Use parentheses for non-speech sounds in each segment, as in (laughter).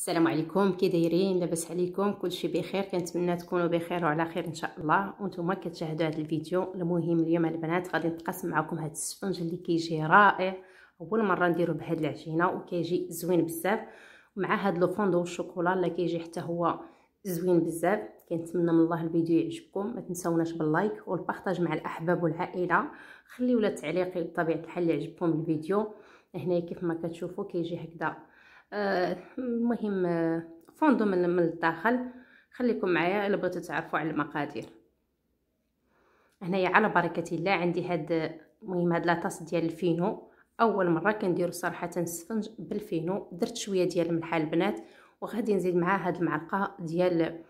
السلام عليكم كي دايرين لاباس عليكم كلشي بخير كنتمنى تكونوا بخير وعلى خير ان شاء الله وانتم كتشاهدوا هذا الفيديو المهم اليوم البنات غادي نتقاسم معكم هذا السفنج اللي كيجي رائع اول مره نديرو بهاد العجينه وكيجي زوين بزاف مع هاد لو فوندو الشوكولا اللي كيجي حتى هو زوين بزاف كنتمنى من الله الفيديو يعجبكم ما تنساوناش باللايك والبارطاج مع الاحباب والعائله خليو لا تعليق بطبيعه الحال اللي عجبكم الفيديو هنا كيف ما كتشوفوا كيجي هكذا المهم فوندو من الداخل خليكم معايا الا بغيتو تعرفوا على المقادير هنايا على بركه الله عندي هاد المهم هاد لاطاس ديال الفينو اول مره كنديرو صراحه السفنج بالفينو درت شويه ديال الملح البنات وغادي نزيد معاه هاد المعلقه ديال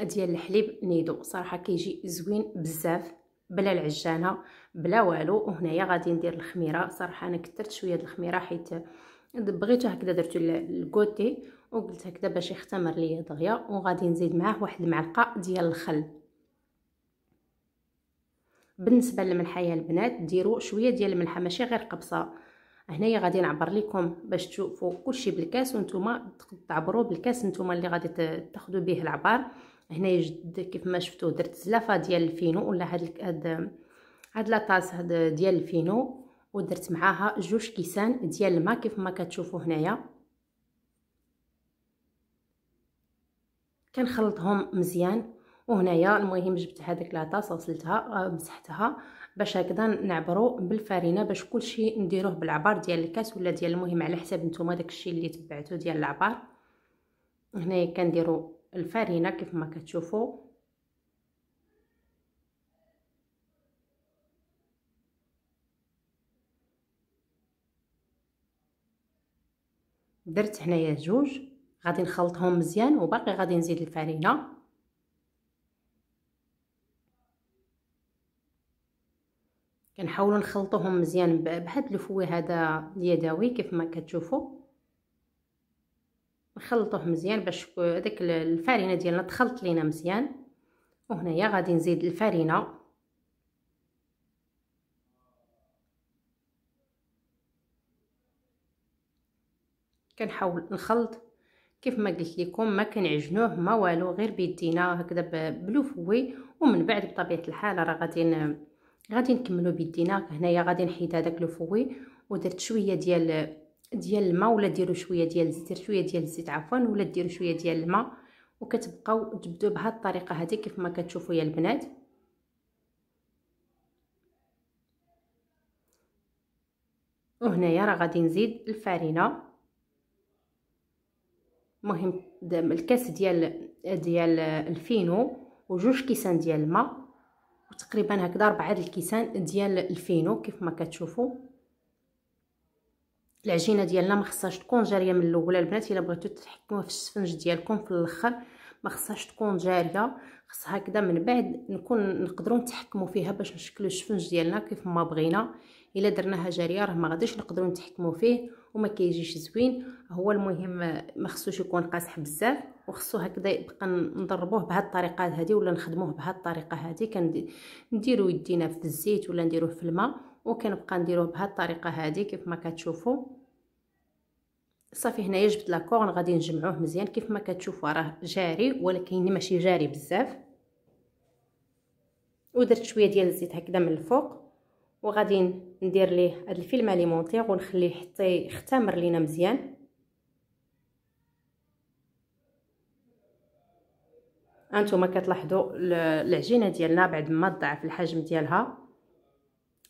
ديال الحليب نيدو صراحه كيجي زوين بزاف بلا العجانه بلا والو وهنايا غادي ندير الخميره صراحه انا كثرت شويه د الخميره حيت بغيتو هكذا درتو الكوتي وقلت هكذا باش يختمر ليا دغيا وغادي نزيد معاه واحد المعلقه ديال الخل بالنسبه للملحه يا البنات ديروا شويه ديال الملحه ماشي غير قبصه هنايا غادي نعبر لكم باش تشوفوا كلشي بالكاس وانتم تعبروا بالكاس نتوما اللي غادي تاخذوا به العبار هنايا جد كيف ما شفتوا درت زلافه ديال الفينو ولا هاد هاد هاد لاطاس هاد ديال الفينو ودرت معاها جوج كيسان ديال الماء كيف ما كتشوفوا هنايا كنخلطهم مزيان وهنايا المهم جبت هذيك العطاس غسلتها آه، مسحتها باش هكذا نعبرو بالفرينه باش كلشي نديروه بالعبار ديال الكاس ولا ديال المهم على حساب نتوما داكشي اللي تبعتو ديال العبار هنايا كنديرو الفرينه كيف ما كتشوفوا درت هنايا جوج غادي نخلطهم مزيان وباقي غادي نزيد الفرينه كنحاولوا نخلطوهم مزيان بهاد الفوي هذا اليدوي كيف ما كتشوفوا نخلطوه مزيان باش داك الفرينه ديالنا تخلط لينا مزيان وهنايا غادي نزيد الفرينه كنحاول نخلط كيف ما قلت لكم ما كنعجنوه ما والو غير بيدينا هكذا بلوفوي ومن بعد بطبيعه الحال راه غادي غادي نكملو بيدينا هنايا غادي نحيد هذاك لوفوي ودرت شويه ديال ديال الماء ولا ديروا شويه ديال الزيت شويه ديال الزيت عفوا ولا ديروا شويه ديال الماء وكتبقاو تبدو بهاد الطريقه هذه كيف ما كتشوفوا يا البنات وهنايا راه غادي نزيد الفارينه المهم الكاس ديال ديال الفينو وجوج كيسان ديال الماء وتقريبا هكذا ربعة الكيسان ديال الفينو كيف ما كتشوفوا العجينه ديالنا ما خصهاش تكون جاريه من الاول البنات الا بغيتو تحكموها في السفنج ديالكم في الاخر ما خصهاش تكون جاريه خصها هكذا من بعد نكون نقدروا نتحكموا فيها باش نشكلوا السفنج ديالنا كيف ما بغينا الا درناها جاريه راه ما غاديش نقدروا نتحكموا فيه وما كيجيش زوين هو المهم ما خصوش يكون قاصح بزاف وخصو هكذا يبقى نضربوه بهاد الطريقه هذه ولا نخدموه بهاد الطريقه هذه كنديرو يدينا في الزيت ولا نديروه في الماء وكنبقى نديروه بهاد الطريقه هذه كيف ما كتشوفوا صافي هنايا جبت لاكورن غادي نجمعوه مزيان كيف ما كتشوفوا راه جاري ولكن ماشي جاري بزاف ودرت شويه ديال الزيت هكذا من الفوق وغادي ندير ليه هاد الفيلم اليمونتيغ ونخليه حتى يختمر لينا مزيان انتما كتلاحظوا العجينه ديالنا بعد ما ضاعف الحجم ديالها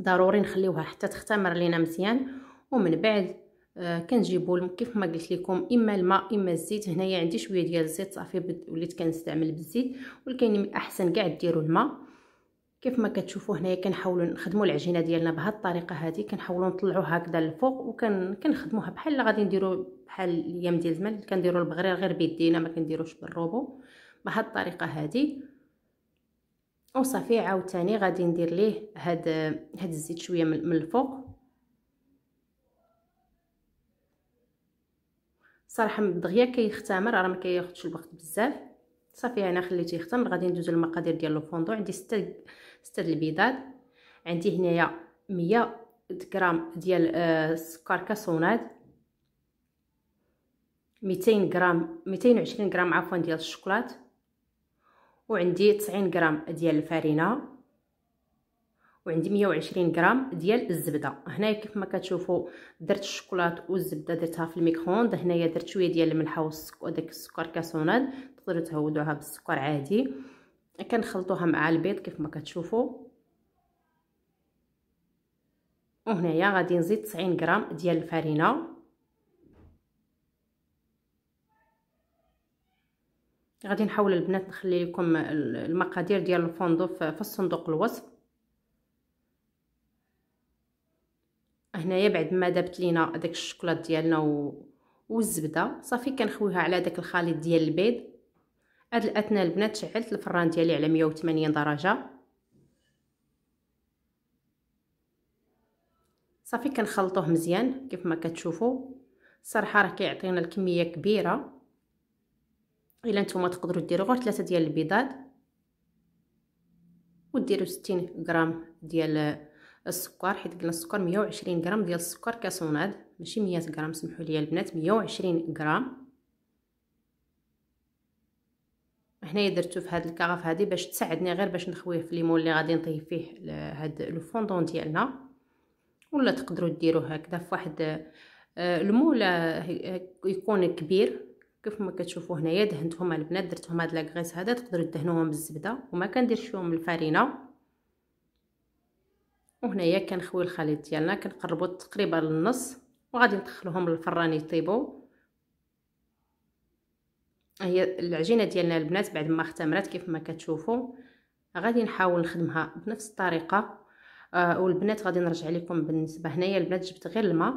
ضروري نخليوها حتى تختمر لينا مزيان ومن بعد آه، كنجيبوا كيف ما قلت لكم اما الماء اما الزيت هنايا عندي شويه ديال الزيت صافي وليت كنستعمل بالزيت ولكن من الاحسن كاع ديروا الماء كيف ما كتشوفوا هنايا كنحاولوا نخدموا العجينه ديالنا بهاد الطريقه هذه كنحاولوا نطلعوا هكذا للفوق وكنخدموها بحال غادي نديروا بحال الايام ديال زمان كنديروا البغرير غير بيدينا ما كنديروش بالروبو بهاد الطريقه هذه وصافي عاوتاني غادي ندير ليه هاد هاد الزيت شويه من الفوق صراحه دغيا كيختمر راه ما كياخذش الوقت بزاف صافي انا خليته يختم غادي ندوزو المقادير ديال لو فوندو عندي 6 6 البيضات عندي هنايا 100 غرام ديال السكر آه، كاسوناد 200 غرام 220 غرام عفوا ديال الشوكولات وعندي 90 غرام ديال الفرينه وعندي 120 غرام ديال الزبده هنايا كيف ما كتشوفوا درت الشوكولات والزبده درتها في الميكرووند هنايا درت شويه ديال الملحه وداك داك السكر كاسوناد تقدروا تهودوها بالسكر عادي كنخلطوها مع البيض كيف ما كتشوفوا وهنايا غادي نزيد 90 غرام ديال الفرينه غادي نحاول البنات نخلي لكم المقادير ديال الفندق في الصندوق الوصف هنايا بعد ما دابت لينا داك الشوكولات ديالنا و... والزبده صافي كنخويها على داك الخليط ديال البيض هاد الاثناء البنات شعلت الفران ديالي على 180 درجه صافي كنخلطوه مزيان كيف ما كتشوفوا الصراحه راه كيعطينا الكميه كبيره الا نتوما تقدروا ديروا غير ثلاثه ديال البيضات وديروا 60 غرام ديال السكر حيت قلنا السكر 120 غرام ديال السكر كصوناد ماشي 100 غرام سمحوا لي البنات 120 غرام هنايا درتو في هاد الكغاف هادي باش تساعدني غير باش نخويه في الليمون اللي غادي نطيب فيه هاد لو فوندون ديالنا ولا تقدروا ديروه هكذا في واحد المولى آه، يكون كبير كيف ما كتشوفوا هنايا دهنتهم البنات درتهم هاد لاغريس هذا تقدروا تدهنوهم بالزبده وما كنديرش فيهم الفرينه وهنايا كنخوي الخليط ديالنا كنقربو تقريبا للنص وغادي ندخلهم للفران يطيبو هي العجينه ديالنا البنات بعد ما اختمرات كيف ما كتشوفوا غادي نحاول نخدمها بنفس الطريقه آه والبنات غادي نرجع لكم بالنسبه هنايا البنات جبت غير الماء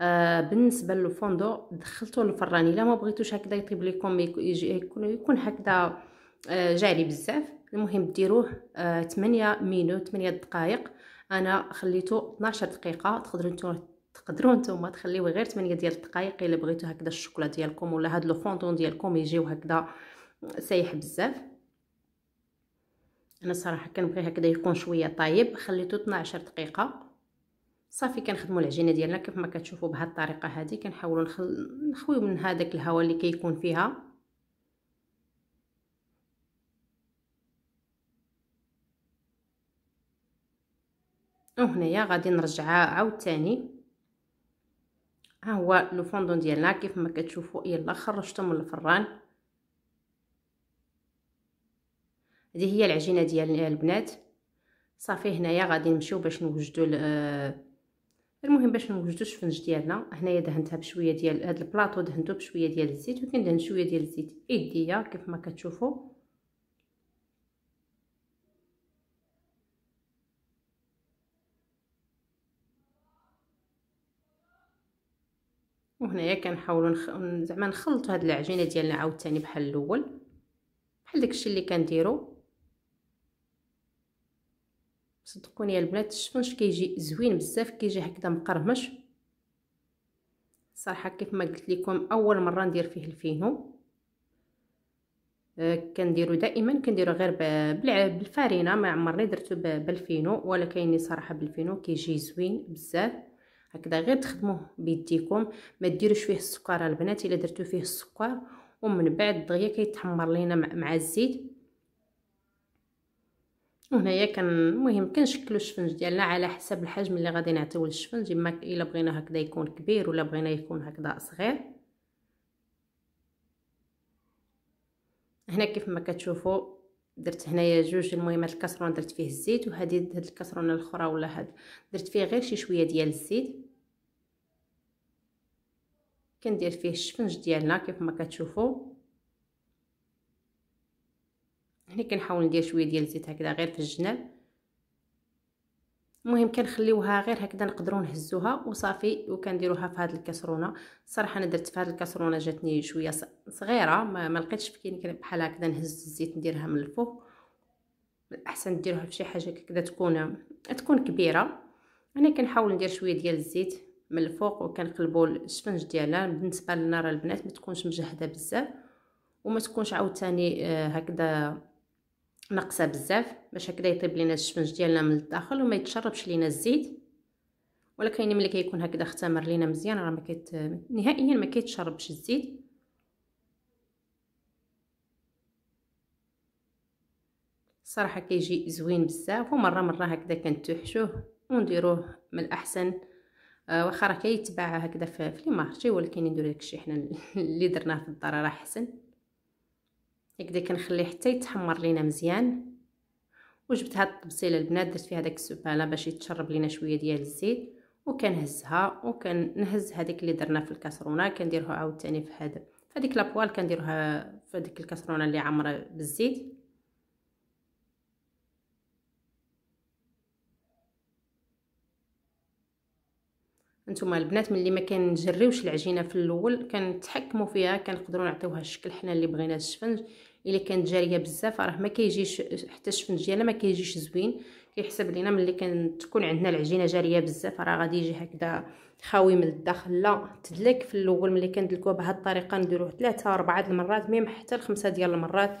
آه بالنسبه للفوندو دخلته للفران الا ما بغيتوش هكذا يطيب لكم يكون يكون هكذا آه جاري بزاف المهم ديروه آه 8 مينوت 8 دقائق انا خليته 12 دقيقه تقدروا نتوما تقدروا نتوما تخليوه غير 8 ديال الدقائق الا بغيتو هكذا الشوكولا ديالكم ولا هاد لو فوندون ديالكم يجيو هكذا سايح بزاف انا صراحه كنبغي هكذا يكون شويه طايب خليته 12 دقيقه صافي كنخدموا العجينه ديالنا كيف ما كتشوفوا بهاد الطريقه هذه كنحاولوا نخويو من هذاك الهواء اللي كيكون كي فيها وهنايا غادي نرجعها عاوتاني ها هو لو فوندون ديالنا كيف ما كتشوفوا يلا خرجته من الفران هذه هي العجينه ديال البنات صافي هنايا غادي نمشيو باش نوجدوا المهم باش نوجدوا الشفنج ديالنا هنايا دهنتها بشويه ديال هذا البلاطو دهنته بشويه ديال الزيت وكندهن شويه ديال الزيت ايديا كيف ما كتشوفوا وهنايا كنحاولوا نخ... زعما نخلطوا هاد العجينه ديالنا عاوتاني بحال الاول بحال داكشي اللي كنديرو صدقوني البنات الشفنج كيجي زوين بزاف كيجي هكذا مقرمش صراحه كيف ما قلت لكم اول مره ندير فيه الفينو آه كنديرو دائما كنديرو غير بالفارينه ما عمرني درتو بالفينو ولا كاين صراحه بالفينو كيجي زوين بزاف هكذا غير تخدموه بيديكم ما ديروش فيه السكر البنات الا درتو فيه السكر ومن بعد دغيا كيتحمر لينا مع الزيت وهنايا كان المهم كنشكلو الشفنج ديالنا على حسب الحجم اللي غادي نعطيو للشفنج اما الا بغينا هكذا يكون كبير ولا بغينا يكون هكذا صغير هنا كيف ما كتشوفوا درت هنايا جوج المهمات الكسرون درت فيه الزيت وهادي هاد الكسرونه الاخرى ولا هاد درت فيه غير شي شويه ديال الزيت كندير فيه الشفنج ديالنا كيف ما كتشوفوا هنا كنحاول ندير شويه ديال الزيت هكذا غير في الجناب المهم كنخليوها غير هكذا نقدروا نهزوها وصافي وكنديروها في هذه الكسرونه الصراحه انا درت في هذه الكسرونه جاتني شويه صغيره ما, ما لقيتش في كاين بحال هكذا نهز الزيت نديرها من الفوق الاحسن ديروها في شي حاجه كذا تكون تكون كبيره انا كنحاول ندير شويه ديال الزيت من الفوق وكنقلبوا الشفنج ديالها بالنسبه لنا راه البنات ما تكونش مجهده بزاف وما تكونش عاوتاني آه، هكذا ناقصه بزاف باش هكذا يطيب لينا الشفنج ديالنا من الداخل وما يتشربش لينا الزيت ولكن ملي كيكون هكذا اختمر لينا مزيان راه ما كيت نهائيا ما كيتشربش الزيت صراحه كيجي زوين بزاف ومره مره هكذا كنتوحشوه ونديروه من الاحسن آه واخا راه كيتباع هكذا في لي مارشي ولكن نديرو داكشي حنا (laughs) اللي درناه في الدار راه احسن هكذا كنخليه حتى يتحمر لينا مزيان وجبت هاد الطبسيله البنات درت فيها داك السباله باش يتشرب لينا شويه ديال الزيت وكنهزها وكنهز هذيك اللي درنا في الكاسرونه كنديرها عاوتاني في هذا هذيك لابوال كنديروها في هذيك الكاسرونه اللي عامره بالزيت نتوما البنات ملي ما كنجريوش العجينه في الاول كنتحكموا فيها كنقدروا نعطيوها الشكل حنا اللي بغينا الشفنج الا كانت جاريه بزاف راه ما كيجيش حتى الشفنج ديالنا ما كيجيش زوين كيحسب لينا ملي كتكون عندنا العجينه جاريه بزاف راه غادي يجي هكذا خاوي من الداخل لا تدلك في الاول ملي كندلكوها بهاد الطريقه نديروه ثلاثه اربعه د المرات ميم حتى الخمسه ديال المرات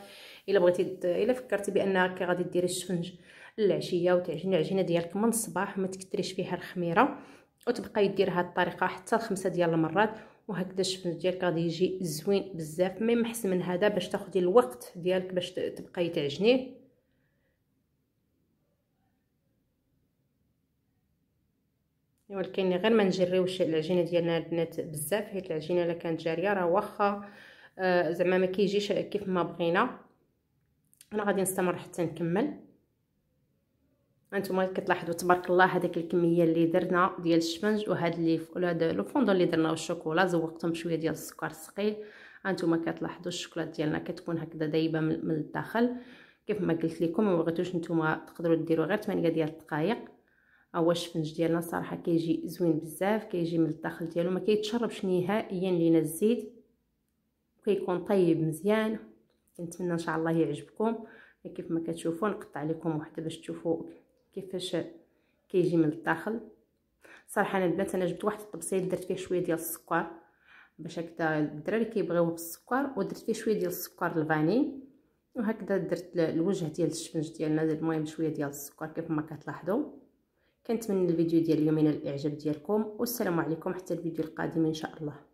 الا بغيتي الا فكرتي بانك غادي ديري الشفنج العشيه وتعجني العجينه ديالك من الصباح ما تكثريش فيها الخميره وتبقاي دير هاد الطريقه حتى لخمسه ديال المرات وهكذا الشفن ديالك غادي يجي زوين بزاف ما محسن من هذا باش تاخدي الوقت ديالك باش تبقاي تعجنيه ولكن غير ما نجريوش العجينه ديالنا البنات بزاف حيت العجينه الا كانت جاريه راه واخا آه زعما ما كيجيش كيف ما بغينا انا غادي نستمر حتى نكمل هانتوما كتلاحظوا تبارك الله هذيك الكميه اللي درنا ديال الشفنج وهاد لي هذا لو فوندون اللي درنا والشوكولا زوقتهم بشويه ديال السكر الثقيل هانتوما كتلاحظوا الشوكولات ديالنا كتكون هكذا دايبه من الداخل كيف ما قلت لكم ما بغيتوش نتوما تقدروا ديروا غير 8 ديال الدقائق هو الشفنج ديالنا صراحه كيجي زوين بزاف كيجي من الداخل ديالو ما كيتشربش نهائيا لينا الزيت كيكون طيب مزيان كنتمنى ان شاء الله يعجبكم كيف ما كتشوفوا نقطع لكم واحده باش تشوفوا كيفاش كيجي من الداخل صراحه انا البنات انا جبت واحد الطبسيل درت فيه شويه ديال السكر باش هكذا الدراري كيبغيوه بالسكر ودرت فيه شويه ديال السكر الفاني وهكذا درت الوجه ديال الشفنج ديالنا المهم شويه ديال السكر كيف ما كتلاحظوا كنتمنى الفيديو ديال اليوم ينال الاعجاب ديالكم والسلام عليكم حتى الفيديو القادم ان شاء الله